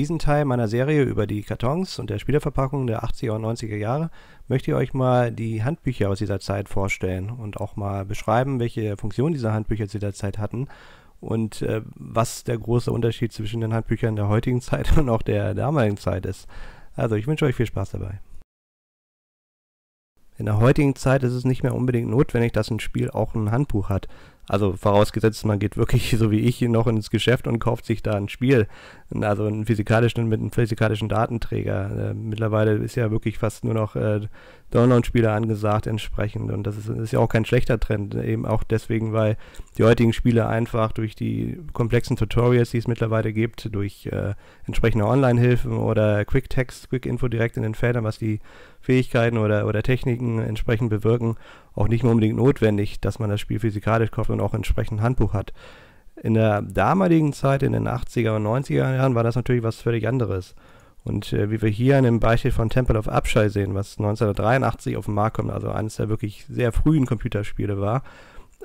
diesen Teil meiner Serie über die Kartons und der Spielerverpackung der 80er und 90er Jahre möchte ich euch mal die Handbücher aus dieser Zeit vorstellen und auch mal beschreiben, welche Funktion diese Handbücher zu dieser Zeit hatten und äh, was der große Unterschied zwischen den Handbüchern der heutigen Zeit und auch der damaligen Zeit ist. Also ich wünsche euch viel Spaß dabei. In der heutigen Zeit ist es nicht mehr unbedingt notwendig, dass ein Spiel auch ein Handbuch hat. Also vorausgesetzt, man geht wirklich so wie ich noch ins Geschäft und kauft sich da ein Spiel, also einen physikalischen mit einem physikalischen Datenträger. Äh, mittlerweile ist ja wirklich fast nur noch äh, Download-Spiele angesagt entsprechend und das ist, ist, ja auch kein schlechter Trend, eben auch deswegen, weil die heutigen Spiele einfach durch die komplexen Tutorials, die es mittlerweile gibt, durch äh, entsprechende Online-Hilfen oder Quick-Text, Quick-Info direkt in den Feldern, was die Fähigkeiten oder, oder Techniken entsprechend bewirken, auch nicht mehr unbedingt notwendig, dass man das Spiel physikalisch kauft und auch entsprechend ein Handbuch hat. In der damaligen Zeit, in den 80er und 90er Jahren, war das natürlich was völlig anderes. Und äh, wie wir hier an dem Beispiel von Temple of Abshai sehen, was 1983 auf den Markt kommt, also eines der wirklich sehr frühen Computerspiele war,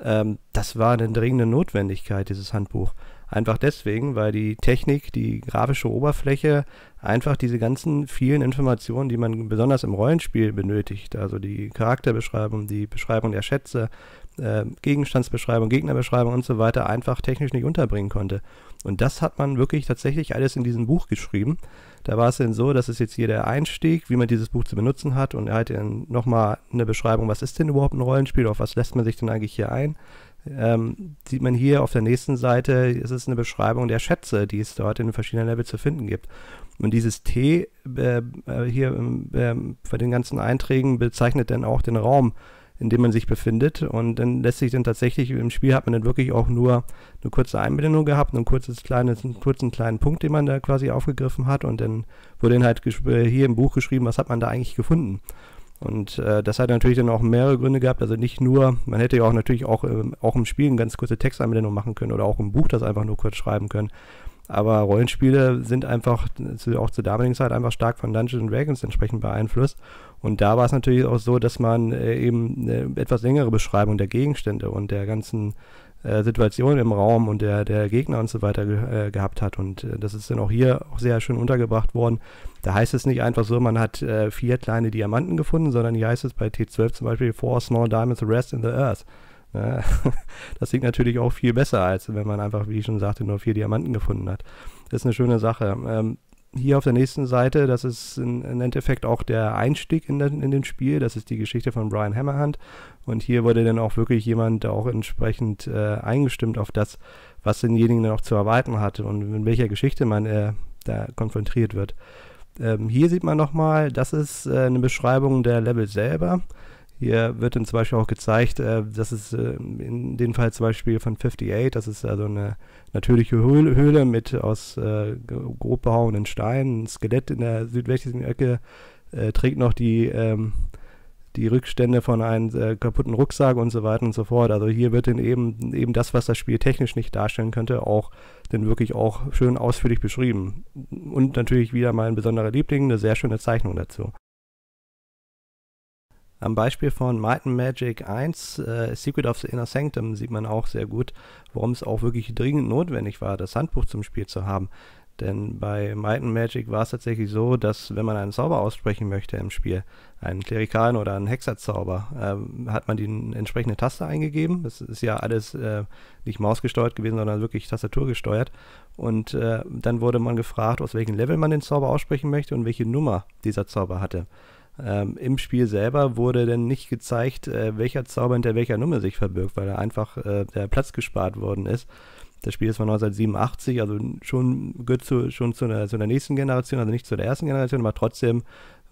ähm, das war eine dringende Notwendigkeit, dieses Handbuch. Einfach deswegen, weil die Technik, die grafische Oberfläche einfach diese ganzen vielen Informationen, die man besonders im Rollenspiel benötigt, also die Charakterbeschreibung, die Beschreibung der Schätze, äh, Gegenstandsbeschreibung, Gegnerbeschreibung und so weiter, einfach technisch nicht unterbringen konnte. Und das hat man wirklich tatsächlich alles in diesem Buch geschrieben. Da war es denn so, dass es jetzt hier der Einstieg, wie man dieses Buch zu benutzen hat und er hat dann nochmal eine Beschreibung, was ist denn überhaupt ein Rollenspiel, auf was lässt man sich denn eigentlich hier ein ähm, sieht man hier auf der nächsten Seite, ist es eine Beschreibung der Schätze, die es dort in verschiedenen Level zu finden gibt. Und dieses T äh, äh hier äh, bei den ganzen Einträgen bezeichnet dann auch den Raum, in dem man sich befindet. Und dann lässt sich dann tatsächlich, im Spiel hat man dann wirklich auch nur eine kurze Einbindung gehabt, einen, kurzes kleines, einen kurzen kleinen Punkt, den man da quasi aufgegriffen hat. Und dann wurde dann halt äh, hier im Buch geschrieben, was hat man da eigentlich gefunden. Und äh, das hat natürlich dann auch mehrere Gründe gehabt. Also nicht nur, man hätte ja auch natürlich auch, ähm, auch im Spiel eine ganz kurze Textanwendung machen können oder auch im Buch das einfach nur kurz schreiben können. Aber Rollenspiele sind einfach zu, auch zur damaligen Zeit einfach stark von Dungeons Dragons entsprechend beeinflusst. Und da war es natürlich auch so, dass man äh, eben eine äh, etwas längere Beschreibung der Gegenstände und der ganzen äh, Situation im Raum und der, der Gegner und so weiter ge äh, gehabt hat. Und äh, das ist dann auch hier auch sehr schön untergebracht worden. Da heißt es nicht einfach so, man hat äh, vier kleine Diamanten gefunden, sondern hier heißt es bei T12 zum Beispiel Four Small Diamonds Rest in the Earth. Ja, das klingt natürlich auch viel besser, als wenn man einfach, wie ich schon sagte, nur vier Diamanten gefunden hat. Das ist eine schöne Sache. Ähm, hier auf der nächsten Seite, das ist im Endeffekt auch der Einstieg in, den, in dem Spiel. Das ist die Geschichte von Brian Hammerhand. Und hier wurde dann auch wirklich jemand auch entsprechend äh, eingestimmt auf das, was denjenigen dann auch zu erwarten hatte und mit welcher Geschichte man äh, da konfrontiert wird. Ähm, hier sieht man nochmal, das ist äh, eine Beschreibung der Level selber. Hier wird dann zum Beispiel auch gezeigt, äh, dass es äh, in dem Fall zum Beispiel von 58, das ist also eine natürliche Höhle, Höhle mit aus äh, grob behauenen Steinen, ein Skelett in der südwestlichen Ecke äh, trägt noch die, ähm, die Rückstände von einem äh, kaputten Rucksack und so weiter und so fort. Also hier wird dann eben, eben das, was das Spiel technisch nicht darstellen könnte, auch dann wirklich auch schön ausführlich beschrieben. Und natürlich wieder mein besonderer Liebling, eine sehr schöne Zeichnung dazu. Am Beispiel von Might and Magic 1, äh, Secret of the Inner Sanctum, sieht man auch sehr gut, warum es auch wirklich dringend notwendig war, das Handbuch zum Spiel zu haben. Denn bei Might and Magic war es tatsächlich so, dass wenn man einen Zauber aussprechen möchte im Spiel, einen Klerikalen oder einen Hexerzauber, ähm, hat man die entsprechende Taste eingegeben. Das ist ja alles äh, nicht mausgesteuert gewesen, sondern wirklich tastaturgesteuert. Und äh, dann wurde man gefragt, aus welchem Level man den Zauber aussprechen möchte und welche Nummer dieser Zauber hatte. Ähm, Im Spiel selber wurde denn nicht gezeigt, äh, welcher Zauber hinter welcher Nummer sich verbirgt, weil da einfach äh, der Platz gespart worden ist. Das Spiel ist von 1987, also schon gehört zu, schon zu einer, zu einer nächsten Generation, also nicht zu der ersten Generation, aber trotzdem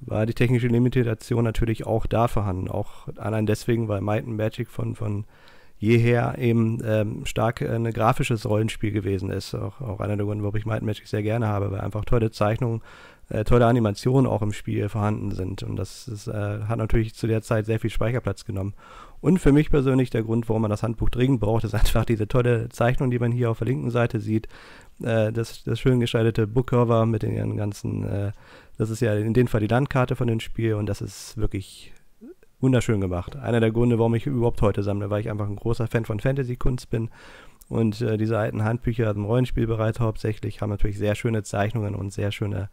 war die technische Limitation natürlich auch da vorhanden. Auch allein deswegen, weil Might and Magic von, von jeher eben ähm, stark äh, ein grafisches Rollenspiel gewesen ist. Auch, auch einer der Gründe, warum ich Might and Magic sehr gerne habe, weil einfach tolle Zeichnungen, äh, tolle Animationen auch im Spiel vorhanden sind. Und das ist, äh, hat natürlich zu der Zeit sehr viel Speicherplatz genommen. Und für mich persönlich der Grund, warum man das Handbuch dringend braucht, ist einfach diese tolle Zeichnung, die man hier auf der linken Seite sieht. Äh, das, das schön gestaltete Bookcover mit den ganzen, äh, das ist ja in dem Fall die Landkarte von dem Spiel und das ist wirklich wunderschön gemacht. Einer der Gründe, warum ich überhaupt heute sammle, weil ich einfach ein großer Fan von Fantasy-Kunst bin. Und äh, diese alten Handbücher im Rollenspielbereich hauptsächlich haben natürlich sehr schöne Zeichnungen und sehr schöne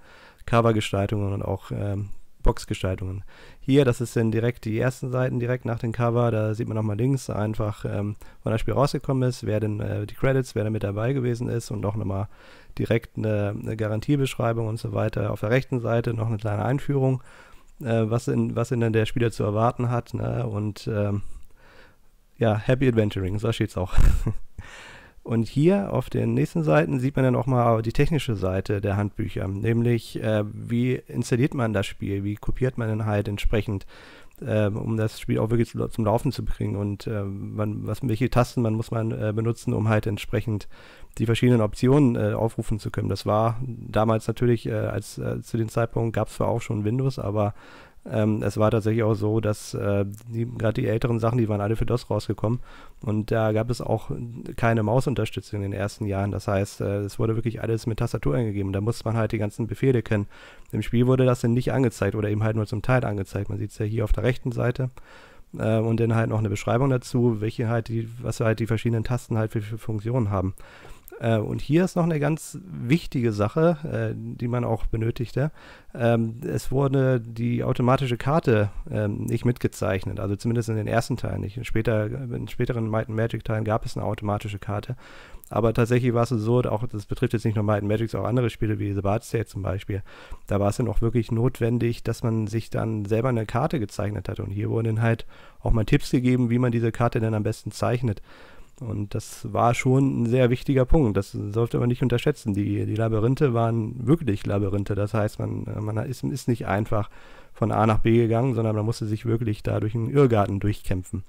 Covergestaltungen und auch ähm, Boxgestaltungen. Hier, das sind direkt die ersten Seiten, direkt nach dem Cover. Da sieht man nochmal links einfach, ähm, wann das Spiel rausgekommen ist, wer denn äh, die Credits, wer da mit dabei gewesen ist und auch nochmal direkt eine, eine, Garantiebeschreibung und so weiter. Auf der rechten Seite noch eine kleine Einführung, äh, was, in, was in denn der Spieler zu erwarten hat. Ne? Und ähm, ja, Happy Adventuring, so steht es auch. Und hier auf den nächsten Seiten sieht man dann auch mal die technische Seite der Handbücher, nämlich äh, wie installiert man das Spiel, wie kopiert man dann halt entsprechend, äh, um das Spiel auch wirklich zu, zum Laufen zu bringen und äh, wann, was, welche Tasten man muss man äh, benutzen, um halt entsprechend die verschiedenen Optionen äh, aufrufen zu können. Das war damals natürlich, äh, als zu dem Zeitpunkt gab es zwar auch schon Windows, aber ähm, es war tatsächlich auch so, dass äh, gerade die älteren Sachen, die waren alle für DOS rausgekommen und da gab es auch keine Mausunterstützung in den ersten Jahren. Das heißt, äh, es wurde wirklich alles mit Tastatur eingegeben. Da musste man halt die ganzen Befehle kennen. Im Spiel wurde das dann nicht angezeigt oder eben halt nur zum Teil angezeigt. Man sieht es ja hier auf der rechten Seite. Äh, und dann halt noch eine Beschreibung dazu, welche halt die, was halt die verschiedenen Tasten halt für, für Funktionen haben. Äh, und hier ist noch eine ganz wichtige Sache, äh, die man auch benötigte. Ähm, es wurde die automatische Karte ähm, nicht mitgezeichnet, also zumindest in den ersten Teilen nicht. Später, in späteren Might and Magic Teilen gab es eine automatische Karte. Aber tatsächlich war es so, auch das betrifft jetzt nicht nur Might and Magic, auch andere Spiele wie The Bard's Tale zum Beispiel. Da war es dann auch wirklich notwendig, dass man sich dann selber eine Karte gezeichnet hat. Und hier wurden dann halt auch mal Tipps gegeben, wie man diese Karte dann am besten zeichnet. Und das war schon ein sehr wichtiger Punkt. Das sollte man nicht unterschätzen. Die, die Labyrinthe waren wirklich Labyrinthe. Das heißt, man, man ist, ist nicht einfach von A nach B gegangen, sondern man musste sich wirklich da durch einen Irrgarten durchkämpfen.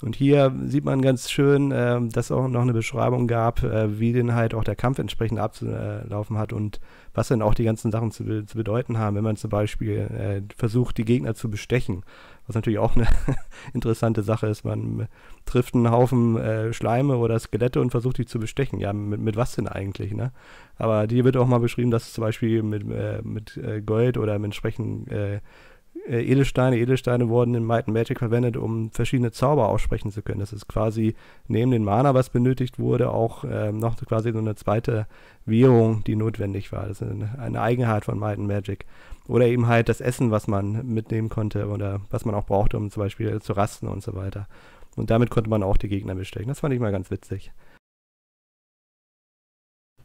Und hier sieht man ganz schön, äh, dass auch noch eine Beschreibung gab, äh, wie denn halt auch der Kampf entsprechend abzulaufen hat und was dann auch die ganzen Sachen zu, be zu bedeuten haben, wenn man zum Beispiel äh, versucht, die Gegner zu bestechen. Was natürlich auch eine interessante Sache ist. Man trifft einen Haufen äh, Schleime oder Skelette und versucht, die zu bestechen. Ja, mit, mit was denn eigentlich? Ne? Aber hier wird auch mal beschrieben, dass zum Beispiel mit, äh, mit äh, Gold oder mit entsprechenden äh, äh, Edelsteine. Edelsteine wurden in Might and Magic verwendet, um verschiedene Zauber aussprechen zu können. Das ist quasi neben den Mana, was benötigt wurde, auch ähm, noch quasi so eine zweite Währung, die notwendig war. Das ist eine, eine Eigenheit von Might and Magic. Oder eben halt das Essen, was man mitnehmen konnte oder was man auch brauchte, um zum Beispiel zu rasten und so weiter. Und damit konnte man auch die Gegner bestechen. Das fand ich mal ganz witzig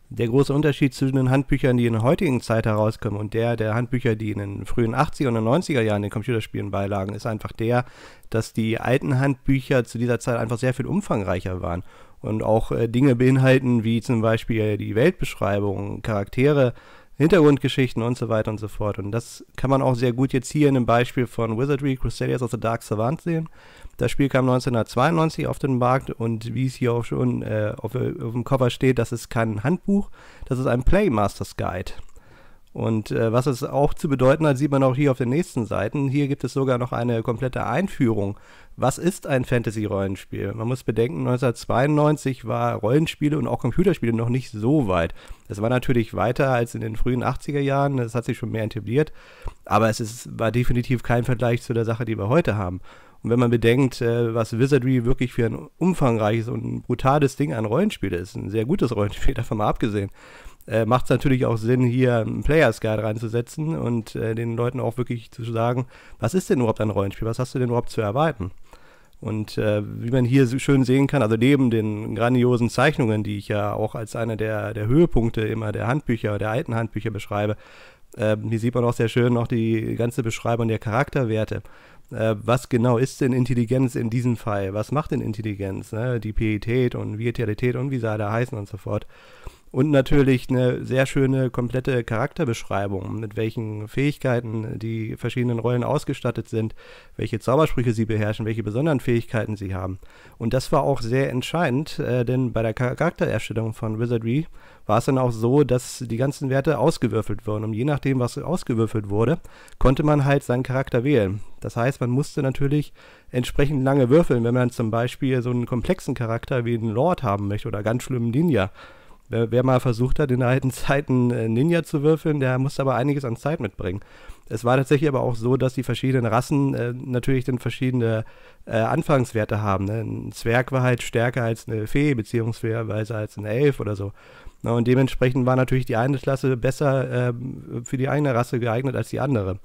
der große Unterschied zwischen den Handbüchern, die in der heutigen Zeit herauskommen und der der Handbücher, die in den frühen 80er und 90er Jahren den Computerspielen beilagen, ist einfach der, dass die alten Handbücher zu dieser Zeit einfach sehr viel umfangreicher waren und auch äh, Dinge beinhalten, wie zum Beispiel die Weltbeschreibung, Charaktere, Hintergrundgeschichten und so weiter und so fort. Und das kann man auch sehr gut jetzt hier in dem Beispiel von Wizardry Crusaders of the Dark Savant sehen, das Spiel kam 1992 auf den Markt und wie es hier auch schon äh, auf, auf, dem Cover steht, das ist kein Handbuch, das ist ein Playmasters Guide. Und äh, was es auch zu bedeuten hat, sieht man auch hier auf den nächsten Seiten. Hier gibt es sogar noch eine komplette Einführung. Was ist ein Fantasy-Rollenspiel? Man muss bedenken, 1992 war Rollenspiele und auch Computerspiele noch nicht so weit. Es war natürlich weiter als in den frühen 80er Jahren, es hat sich schon mehr etabliert, aber es ist, war definitiv kein Vergleich zu der Sache, die wir heute haben. Und wenn man bedenkt, äh, was Wizardry wirklich für ein umfangreiches und ein brutales Ding an Rollenspiel ist, ein sehr gutes Rollenspiel, davon mal abgesehen, äh, macht es natürlich auch Sinn, hier einen Players Guide reinzusetzen und äh, den Leuten auch wirklich zu sagen, was ist denn überhaupt ein Rollenspiel, was hast du denn überhaupt zu erwarten? Und äh, wie man hier so schön sehen kann, also neben den grandiosen Zeichnungen, die ich ja auch als einer der, der Höhepunkte immer der Handbücher, der alten Handbücher beschreibe, äh, hier sieht man auch sehr schön noch die ganze Beschreibung der Charakterwerte äh, was genau ist denn Intelligenz in diesem Fall? Was macht denn Intelligenz? Ne? Die Pietät und Vitalität und wie sie alle heißen und so fort. Und natürlich eine sehr schöne komplette Charakterbeschreibung, mit welchen Fähigkeiten die verschiedenen Rollen ausgestattet sind, welche Zaubersprüche sie beherrschen, welche besonderen Fähigkeiten sie haben. Und das war auch sehr entscheidend, äh, denn bei der Charaktererstellung von Wizardry war es dann auch so, dass die ganzen Werte ausgewürfelt wurden. Und je nachdem, was ausgewürfelt wurde, konnte man halt seinen Charakter wählen. Das heißt, man musste natürlich entsprechend lange würfeln, wenn man zum Beispiel so einen komplexen Charakter wie einen Lord haben möchte oder ganz schlimmen Ninja Wer, wer, mal versucht hat, in alten Zeiten äh, Ninja zu würfeln, der musste aber einiges an Zeit mitbringen. Es war tatsächlich aber auch so, dass die verschiedenen Rassen äh, natürlich dann verschiedene äh, Anfangswerte haben. Ne? Ein Zwerg war halt stärker als eine Fee, beziehungsweise als ein Elf oder so. Na, ne? und dementsprechend war natürlich die eine Klasse besser äh, für die eine Rasse geeignet als die andere.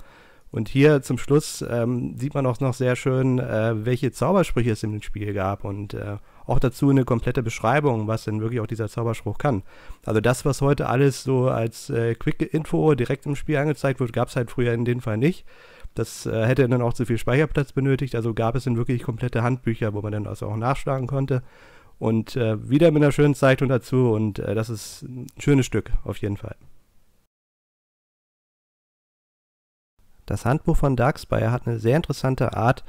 Und hier zum Schluss ähm, sieht man auch noch sehr schön, äh, welche Zaubersprüche es im Spiel gab und äh, auch dazu eine komplette Beschreibung, was denn wirklich auch dieser Zauberspruch kann. Also das, was heute alles so als äh, Quick-Info direkt im Spiel angezeigt wird, gab es halt früher in dem Fall nicht. Das äh, hätte dann auch zu viel Speicherplatz benötigt, also gab es dann wirklich komplette Handbücher, wo man dann also auch nachschlagen konnte. Und äh, wieder mit einer schönen Zeichnung dazu und äh, das ist ein schönes Stück auf jeden Fall. Das Handbuch von Darkspire hat eine sehr interessante Art,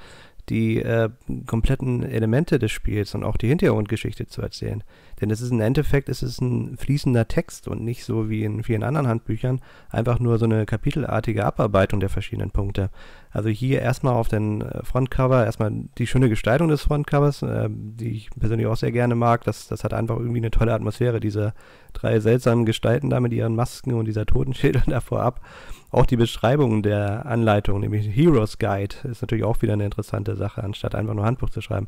die äh, kompletten Elemente des Spiels und auch die Hintergrundgeschichte zu erzählen. Denn es ist im Endeffekt, es ist ein fließender Text und nicht so wie in vielen anderen Handbüchern einfach nur so eine kapitelartige Abarbeitung der verschiedenen Punkte. Also hier erstmal auf den äh, Frontcover, erstmal die schöne Gestaltung des Frontcovers, äh, die ich persönlich auch sehr gerne mag. Das, das hat einfach irgendwie eine tolle Atmosphäre, diese drei seltsamen Gestalten da mit ihren Masken und dieser Totenschädel davor ab. Auch die Beschreibung der Anleitung, nämlich Heroes Guide, ist natürlich auch wieder eine interessante Sache, anstatt einfach nur Handbuch zu schreiben.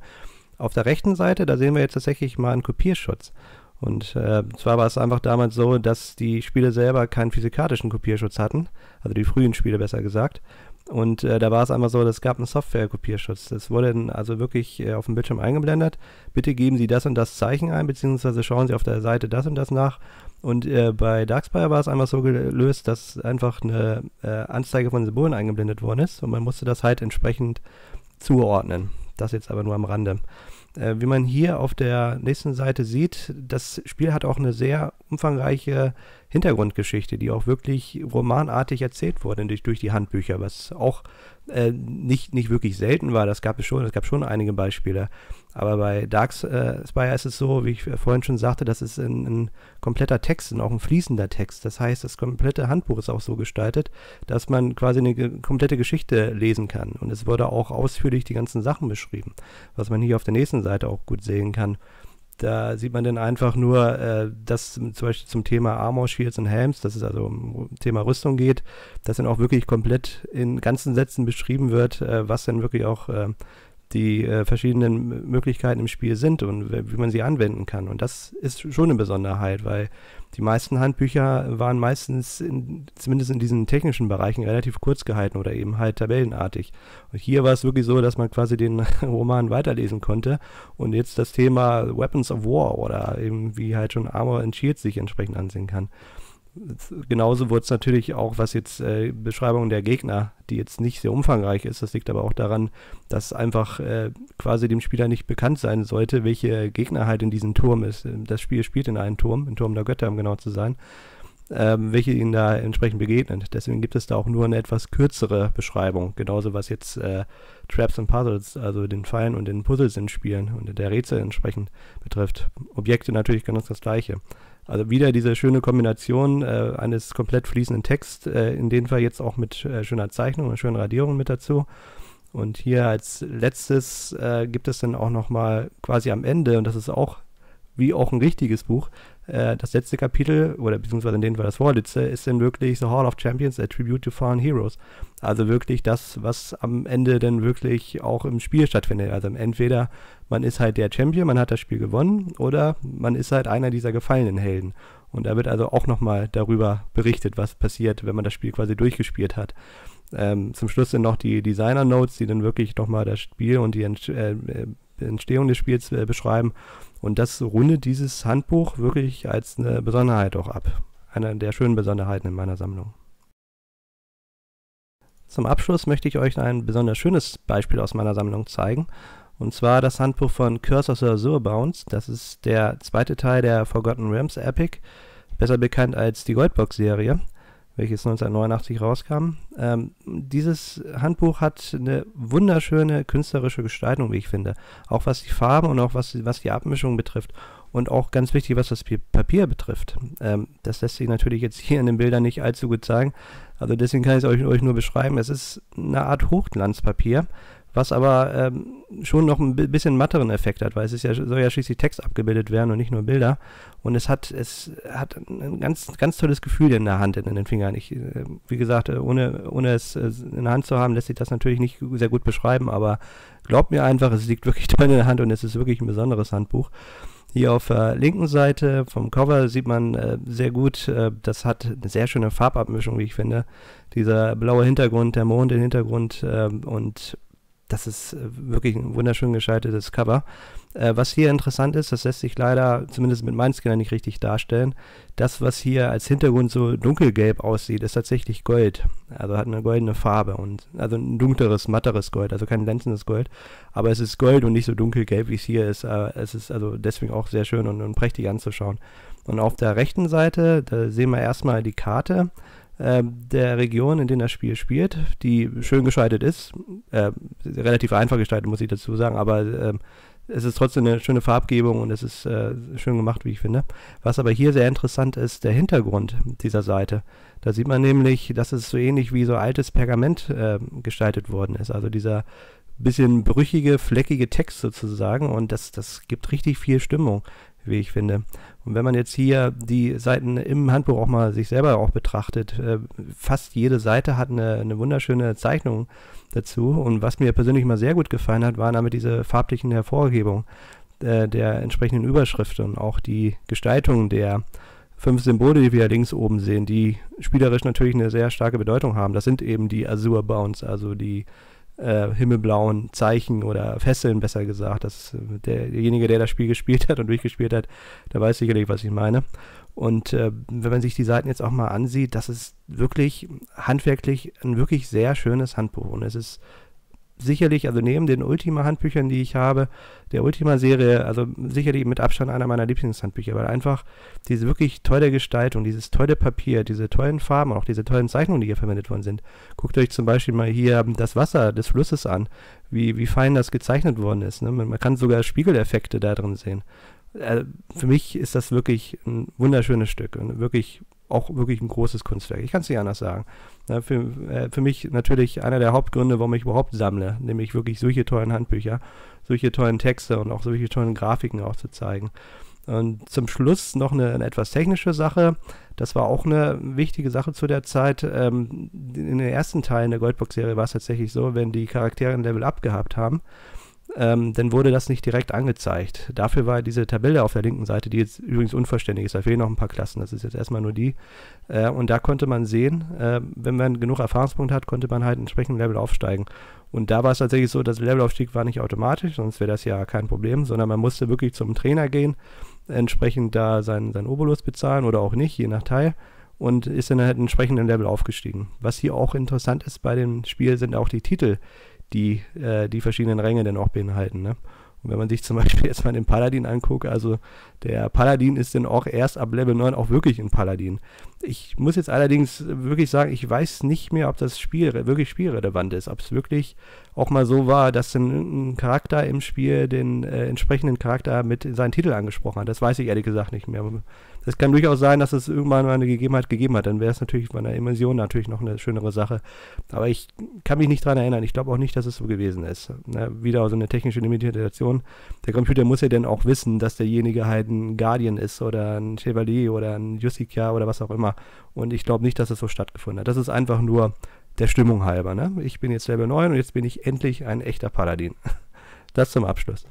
Auf der rechten Seite, da sehen wir jetzt tatsächlich mal einen Kopierschutz. Und äh, zwar war es einfach damals so, dass die Spiele selber keinen physikalischen Kopierschutz hatten, also die frühen Spiele besser gesagt. Und äh, da war es einfach so, dass es gab einen Software-Kopierschutz. Das wurde dann also wirklich äh, auf dem Bildschirm eingeblendet. Bitte geben Sie das und das Zeichen ein, beziehungsweise schauen Sie auf der Seite das und das nach. Und äh, bei Darkspire war es einfach so gelöst, dass einfach eine äh, Anzeige von Symbolen eingeblendet worden ist und man musste das halt entsprechend zuordnen. Das jetzt aber nur am Rande. Äh, wie man hier auf der nächsten Seite sieht, das Spiel hat auch eine sehr umfangreiche Hintergrundgeschichte, die auch wirklich romanartig erzählt wurde durch, durch die Handbücher, was auch äh, nicht, nicht wirklich selten war. Das gab es schon, es gab schon einige Beispiele. Aber bei Dark äh, Spire ist es so, wie ich äh, vorhin schon sagte, das ist ein, ein, kompletter Text und auch ein fließender Text. Das heißt, das komplette Handbuch ist auch so gestaltet, dass man quasi eine komplette Geschichte lesen kann. Und es wurde auch ausführlich die ganzen Sachen beschrieben, was man hier auf der nächsten Seite auch gut sehen kann. Da sieht man dann einfach nur, äh, dass zum Beispiel zum Thema Armor, Shields und Helms, dass es also um Thema Rüstung geht, dass dann auch wirklich komplett in ganzen Sätzen beschrieben wird, äh, was dann wirklich auch äh, die äh, verschiedenen Möglichkeiten im Spiel sind und wie man sie anwenden kann. Und das ist schon eine Besonderheit, weil die meisten Handbücher waren meistens, in, zumindest in diesen technischen Bereichen, relativ kurz gehalten oder eben halt tabellenartig. Und hier war es wirklich so, dass man quasi den Roman weiterlesen konnte und jetzt das Thema Weapons of War oder eben wie halt schon Armor and Shield sich entsprechend ansehen kann genauso wurde es natürlich auch, was jetzt äh, Beschreibung der Gegner, die jetzt nicht sehr umfangreich ist, das liegt aber auch daran, dass einfach äh, quasi dem Spieler nicht bekannt sein sollte, welche Gegner halt in diesem Turm ist. Ähm, das Spiel spielt in einem Turm, im Turm der Götter, um genau zu sein, ähm, welche ihnen da entsprechend begegnet. Deswegen gibt es da auch nur eine etwas kürzere Beschreibung, genauso was jetzt äh, Traps und Puzzles, also den Fallen und den Puzzles in Spielen und der Rätsel entsprechend betrifft. Objekte natürlich genau das gleiche. Also wieder diese schöne Kombination äh, eines komplett fließenden Texts, äh, in dem Fall jetzt auch mit äh, schöner Zeichnung und schönen Radierungen mit dazu. Und hier als letztes äh, gibt es dann auch nochmal quasi am Ende, und das ist auch wie auch ein richtiges Buch, äh, das letzte Kapitel, oder beziehungsweise in dem Fall das vorletzte, ist dann wirklich The Hall of Champions, A Tribute to Fallen Heroes. Also wirklich das, was am Ende dann wirklich auch im Spiel stattfindet. Also entweder man ist halt der Champion, man hat das Spiel gewonnen, oder man ist halt einer dieser gefallenen Helden. Und da wird also auch nochmal darüber berichtet, was passiert, wenn man das Spiel quasi durchgespielt hat. Ähm, zum Schluss sind noch die Designer-Notes, die dann wirklich nochmal das Spiel und die äh, äh Entstehung des Spiels äh, beschreiben. Und das rundet dieses Handbuch wirklich als eine Besonderheit auch ab. Eine der schönen Besonderheiten in meiner Sammlung. Zum Abschluss möchte ich euch ein besonders schönes Beispiel aus meiner Sammlung zeigen. Und zwar das Handbuch von Curse of the Azure Bounds. Das ist der zweite Teil der Forgotten Realms Epic, besser bekannt als die Goldbox-Serie welches 1989 rauskam. Ähm, dieses Handbuch hat eine wunderschöne künstlerische Gestaltung, wie ich finde. Auch was die Farben und auch was, was die Abmischung betrifft. Und auch ganz wichtig, was das Papier betrifft. Ähm, das lässt sich natürlich jetzt hier in den Bildern nicht allzu gut zeigen. Also deswegen kann ich es euch, euch nur beschreiben. Es ist eine Art Hochglanzpapier, was aber ähm, schon noch ein bisschen matteren Effekt hat, weil es ist ja, soll ja schließlich Text abgebildet werden und nicht nur Bilder. Und es hat, es hat ein ganz, ganz tolles Gefühl in der Hand, in, in den Fingern. Ich, ähm, wie gesagt, äh, ohne, ohne es äh, in der Hand zu haben, lässt sich das natürlich nicht sehr gut beschreiben, aber glaubt mir einfach, es liegt wirklich toll in der Hand und es ist wirklich ein besonderes Handbuch. Hier auf der äh, linken Seite vom Cover sieht man äh, sehr gut, äh, das hat eine sehr schöne Farbabmischung, wie ich finde. Dieser blaue Hintergrund, der Mond im Hintergrund äh, und das ist äh, wirklich ein wunderschön geschaltetes Cover. Äh, was hier interessant ist, das lässt sich leider zumindest mit meinen Scannern nicht richtig darstellen. Das, was hier als Hintergrund so dunkelgelb aussieht, ist tatsächlich Gold. Also hat eine goldene Farbe und also ein dunkleres, matteres Gold, also kein glänzendes Gold. Aber es ist Gold und nicht so dunkelgelb, wie es hier ist. Äh, es ist also deswegen auch sehr schön und, und prächtig anzuschauen. Und auf der rechten Seite, da sehen wir erstmal die Karte. Ähm, der Region, in denen das Spiel spielt, die schön gestaltet ist. Äh, relativ einfach gestaltet, muss ich dazu sagen, aber äh, es ist trotzdem eine schöne Farbgebung und es ist äh, schön gemacht, wie ich finde. Was aber hier sehr interessant ist, der Hintergrund dieser Seite. Da sieht man nämlich, dass es so ähnlich wie so altes Pergament ähm, gestaltet worden ist. Also dieser bisschen brüchige, fleckige Text sozusagen und das, das gibt richtig viel Stimmung wie ich finde. Und wenn man jetzt hier die Seiten im Handbuch auch mal sich selber auch betrachtet, äh, fast jede Seite hat eine, eine, wunderschöne Zeichnung dazu. Und was mir persönlich mal sehr gut gefallen hat, waren damit diese farblichen Hervorhebungen äh, der entsprechenden Überschriften und auch die Gestaltung der fünf Symbole, die wir links oben sehen, die spielerisch natürlich eine sehr starke Bedeutung haben. Das sind eben die Azure Bounds, also die äh, himmelblauen Zeichen oder Fesseln, besser gesagt. Das, ist äh, derjenige, der das Spiel gespielt hat und durchgespielt hat, der weiß sicherlich, was ich meine. Und äh, wenn man sich die Seiten jetzt auch mal ansieht, das ist wirklich handwerklich ein wirklich sehr schönes Handbuch. Und es ist sicherlich, also neben den Ultima-Handbüchern, die ich habe, der Ultima-Serie, also sicherlich mit Abstand einer meiner Lieblingshandbücher, weil einfach diese wirklich tolle Gestaltung, dieses tolle Papier, diese tollen Farben, auch diese tollen Zeichnungen, die hier verwendet worden sind. Guckt euch zum Beispiel mal hier das Wasser des Flusses an, wie, wie fein das gezeichnet worden ist. Ne? Man kann sogar Spiegeleffekte da drin sehen. Also für mich ist das wirklich ein wunderschönes Stück und wirklich auch wirklich ein großes Kunstwerk. Ich kann es nicht anders sagen. Für, äh, für, mich natürlich einer der Hauptgründe, warum ich überhaupt sammle, nämlich wirklich solche tollen Handbücher, solche tollen Texte und auch solche tollen Grafiken auch zu zeigen. Und zum Schluss noch eine, eine etwas technische Sache. Das war auch eine wichtige Sache zu der Zeit. Ähm, in den ersten Teilen der Goldbox-Serie war es tatsächlich so, wenn die Charaktere ein Level abgehabt haben, ähm, dann wurde das nicht direkt angezeigt. Dafür war diese Tabelle auf der linken Seite, die jetzt übrigens unverständlich ist, da fehlen noch ein paar Klassen, das ist jetzt erstmal nur die. Äh, und da konnte man sehen, äh, wenn man genug Erfahrungspunkte hat, konnte man halt entsprechend Level aufsteigen. Und da war es tatsächlich so, dass Levelaufstieg war nicht automatisch, sonst wäre das ja kein Problem, sondern man musste wirklich zum Trainer gehen, entsprechend da seinen, seinen Obolus bezahlen oder auch nicht, je nach Teil. Und ist dann halt entsprechend im Level aufgestiegen. Was hier auch interessant ist bei dem Spiel, sind auch die Titel, die äh, die verschiedenen Ränge denn auch beinhalten. Ne? Und wenn man sich zum Beispiel jetzt mal den Paladin anguckt, also der Paladin ist dann auch erst ab Level 9 auch wirklich ein Paladin. Ich muss jetzt allerdings wirklich sagen, ich weiß nicht mehr, ob das Spiel wirklich spielrelevant ist, ob es wirklich auch mal so war, dass dann ein Charakter im Spiel den äh, entsprechenden Charakter mit seinen Titel angesprochen hat. Das weiß ich ehrlich gesagt nicht mehr das kann durchaus sein, dass es irgendwann mal eine Gegebenheit gegeben hat. Dann wäre es natürlich bei einer Immersion natürlich noch eine schönere Sache. Aber ich kann mich nicht daran erinnern. Ich glaube auch nicht, dass es so gewesen ist. Na, ne? wieder so eine technische Limitation. Der Computer muss ja dann auch wissen, dass derjenige halt ein Guardian ist oder ein Chevalier oder ein Justicia oder was auch immer. Und ich glaube nicht, dass es so stattgefunden hat. Das ist einfach nur der Stimmung halber. Ne? Ich bin jetzt Level 9 und jetzt bin ich endlich ein echter Paladin. Das zum Abschluss.